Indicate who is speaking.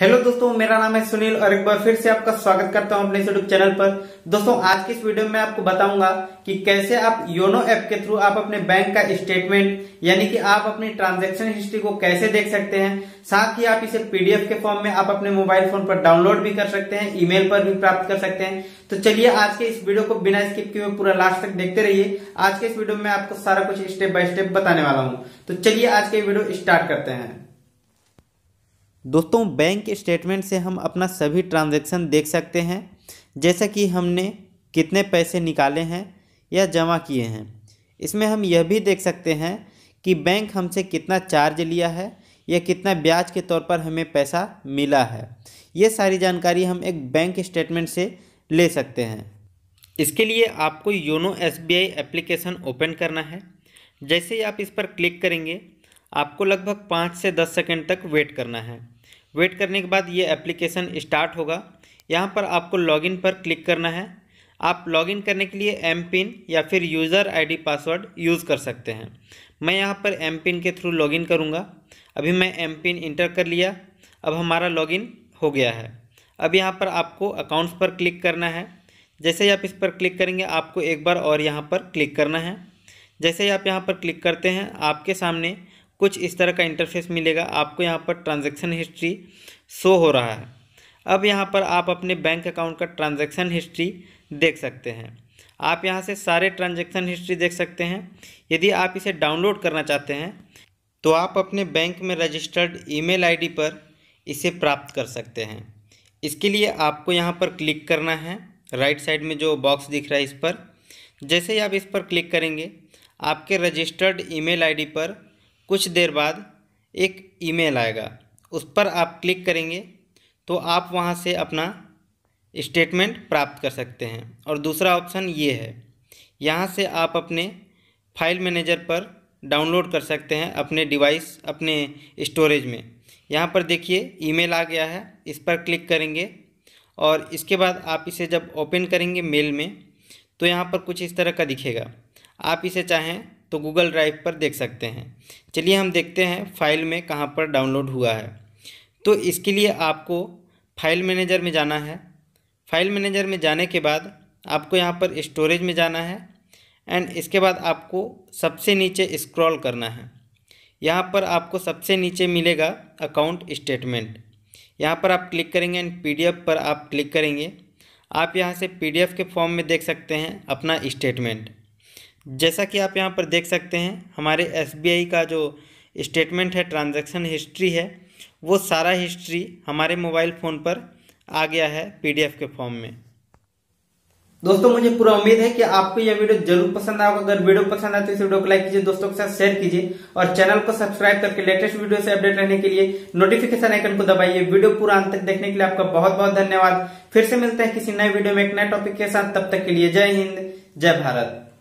Speaker 1: hello दोस्तों मेरा नाम है सुनील और एक बार फिर से आपका स्वागत करता हूं अपने यूट्यूब चैनल पर दोस्तों आज की इस वीडियो में आपको बताऊंगा कि कैसे आप योनो ऐप के थ्रू आप अपने बैंक का स्टेटमेंट यानी कि आप अपनी ट्रांजैक्शन हिस्ट्री को कैसे देख सकते हैं साथ ही आप इसे पीडीएफ के फॉर्म में आप अपने मोबाइल फोन पर डाउनलोड भी कर सकते हैं ईमेल पर भी प्राप्त कर सकते हैं तो चलिए आज के इस वीडियो को बिना स्किप किए पूरा लास्ट तक देखते रहिए आज के इस वीडियो में आपको सारा कुछ स्टेप बाय स्टेप बताने वाला हूँ तो चलिए आज के वीडियो स्टार्ट करते हैं दोस्तों बैंक स्टेटमेंट से हम अपना सभी ट्रांजैक्शन देख सकते हैं जैसा कि हमने कितने पैसे निकाले हैं या जमा किए हैं इसमें हम यह भी देख सकते हैं कि बैंक हमसे कितना चार्ज लिया है या कितना ब्याज के तौर पर हमें पैसा मिला है ये सारी जानकारी हम एक बैंक स्टेटमेंट से ले सकते हैं इसके लिए आपको YONO S B I application open करना है जैसे ही आप इस पर क्लिक करेंगे आपको लगभग पाँच से दस सेकेंड तक वेट करना है वेट करने के बाद ये एप्लीकेशन स्टार्ट होगा यहाँ पर आपको लॉगिन पर क्लिक करना है आप लॉगिन करने के लिए एम पिन या फिर यूज़र आईडी पासवर्ड यूज़ कर सकते हैं मैं यहाँ पर एम पिन के थ्रू लॉगिन करूँगा अभी मैं एम पिन इंटर कर लिया अब हमारा लॉगिन हो गया है अब यहाँ पर आपको अकाउंट्स पर क्लिक करना है जैसे ही आप इस पर क्लिक करेंगे आपको एक बार और यहाँ पर क्लिक करना है जैसे ही आप यहाँ पर क्लिक करते हैं आपके सामने कुछ इस तरह का इंटरफेस मिलेगा आपको यहाँ पर ट्रांजैक्शन हिस्ट्री शो हो रहा है अब यहाँ पर आप अपने बैंक अकाउंट का ट्रांजैक्शन हिस्ट्री देख सकते हैं आप यहाँ से सारे ट्रांजैक्शन हिस्ट्री देख सकते हैं यदि आप इसे डाउनलोड करना चाहते हैं तो आप अपने बैंक में रजिस्टर्ड ई मेल पर इसे प्राप्त कर सकते हैं इसके लिए आपको यहाँ पर क्लिक करना है राइट साइड में जो बॉक्स दिख रहा है इस पर जैसे ही आप इस पर क्लिक करेंगे आपके रजिस्टर्ड ईमेल आईडी पर कुछ देर बाद एक ईमेल आएगा उस पर आप क्लिक करेंगे तो आप वहाँ से अपना स्टेटमेंट प्राप्त कर सकते हैं और दूसरा ऑप्शन ये है यहाँ से आप अपने फाइल मैनेजर पर डाउनलोड कर सकते हैं अपने डिवाइस अपने स्टोरेज में यहाँ पर देखिए ईमेल आ गया है इस पर क्लिक करेंगे और इसके बाद आप इसे जब ओपन करेंगे मेल में तो यहाँ पर कुछ इस तरह का दिखेगा आप इसे चाहें तो गूगल ड्राइव पर देख सकते हैं चलिए हम देखते हैं फाइल में कहाँ पर डाउनलोड हुआ है तो इसके लिए आपको फाइल मैनेजर में जाना है फाइल मैनेजर में जाने के बाद आपको यहाँ पर स्टोरेज में जाना है एंड इसके बाद आपको सबसे नीचे स्क्रॉल करना है यहाँ पर आपको सबसे नीचे मिलेगा अकाउंट स्टेटमेंट यहाँ पर आप क्लिक करेंगे एंड पीडीएफ पर आप क्लिक करेंगे आप यहाँ से पीडीएफ के फॉर्म में देख सकते हैं अपना स्टेटमेंट जैसा कि आप यहाँ पर देख सकते हैं हमारे एस का जो स्टेटमेंट है ट्रांजैक्शन हिस्ट्री है वो सारा हिस्ट्री हमारे मोबाइल फ़ोन पर आ गया है पीडीएफ के फॉर्म में दोस्तों मुझे पूरा उम्मीद है कि आपको यह वीडियो जरूर पसंद आगे अगर वीडियो पसंद आए तो इस वीडियो को लाइक कीजिए दोस्तों के साथ शेयर कीजिए और चैनल को सब्सक्राइब करके लेटेस्ट वीडियो से अपडेट रहने के लिए नोटिफिकेशन आइकन को दबाइए वीडियो पूरा अंत तक देखने के लिए आपका बहुत बहुत धन्यवाद फिर से मिलते हैं किसी नए वीडियो में एक नए टॉपिक के साथ तब तक के लिए जय हिंद जय भारत